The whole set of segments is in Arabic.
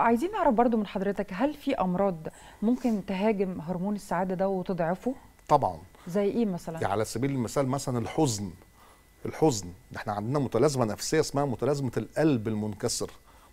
عايزين نعرف برضو من حضرتك هل في امراض ممكن تهاجم هرمون السعاده ده وتضعفه طبعا زي ايه مثلا يعني على سبيل المثال مثلا الحزن الحزن احنا عندنا متلازمه نفسيه اسمها متلازمه القلب المنكسر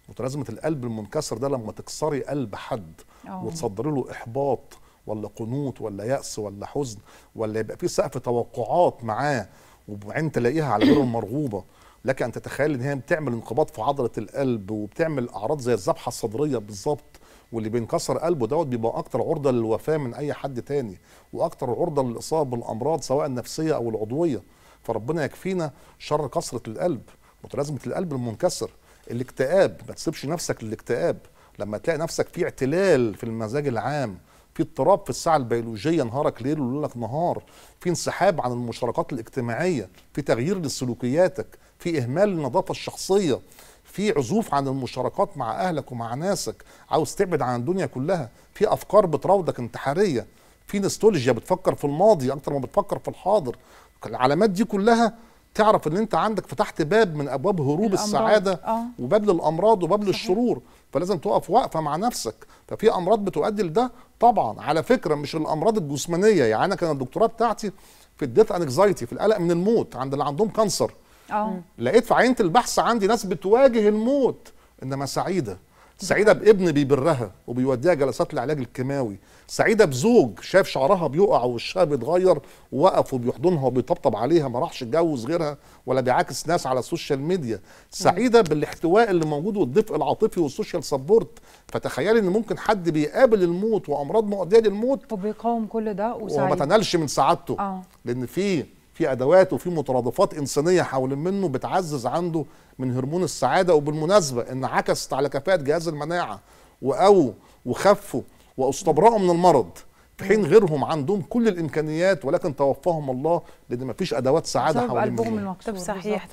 متلازمه القلب المنكسر ده لما تكسري قلب حد آه. وتصدري له احباط ولا قنوط ولا يأس ولا حزن ولا يبقى في سقف توقعات معاه وبعدين تلاقيها على غير مرغوبه لك ان تتخيل ان هي بتعمل انقباض في عضله القلب وبتعمل اعراض زي الذبحه الصدريه بالظبط واللي بينكسر قلبه دوت بيبقى اكتر عرضه للوفاه من اي حد تاني واكتر عرضه للاصابه بالامراض سواء النفسيه او العضويه فربنا يكفينا شر كسره القلب متلازمه القلب المنكسر الاكتئاب ما تسيبش نفسك للاكتئاب لما تلاقي نفسك في اعتلال في المزاج العام في اضطراب في الساعه البيولوجيه نهارك ليل وليلك نهار في انسحاب عن المشاركات الاجتماعيه في تغيير لسلوكياتك في اهمال النظافه الشخصيه في عزوف عن المشاركات مع اهلك ومع ناسك عاوز تبعد عن الدنيا كلها في افكار بتراودك انتحاريه في نستولجيا بتفكر في الماضي اكتر ما بتفكر في الحاضر العلامات دي كلها تعرف ان انت عندك فتحت باب من ابواب هروب الأمراض. السعاده آه. وباب للامراض وباب صحيح. للشرور فلازم تقف واقفه مع نفسك ففي امراض بتؤدي لده طبعا على فكره مش الامراض الجسمانيه يعني انا كان الدكتوراه بتاعتي في الديث انكزايتي في القلق من الموت عند اللي عندهم كانسر آه. لقيت في عينه البحث عندي ناس بتواجه الموت انما سعيده سعيده بابن بيبرها وبيوديها جلسات العلاج الكيماوي سعيده بزوج شاف شعرها بيقع ووشها بيتغير ووقف وبيحضنها وبيطبطب عليها ما راحش اتجوز غيرها ولا بيعاكس ناس على السوشيال ميديا سعيده بالاحتواء اللي موجود والدفء العاطفي والسوشيال سبورت فتخيلي ان ممكن حد بيقابل الموت وامراض مؤديه للموت وبيقاوم كل ده وسعيد وما تنالش من سعادته آه. لان في في ادوات وفي مترادفات انسانيه حول منه بتعزز عنده من هرمون السعاده وبالمناسبه ان عكست على كفاءه جهاز المناعه وقووا وخفوا واستبرأوا من المرض في حين غيرهم عندهم كل الامكانيات ولكن توفاهم الله لان ما فيش ادوات سعاده حول منه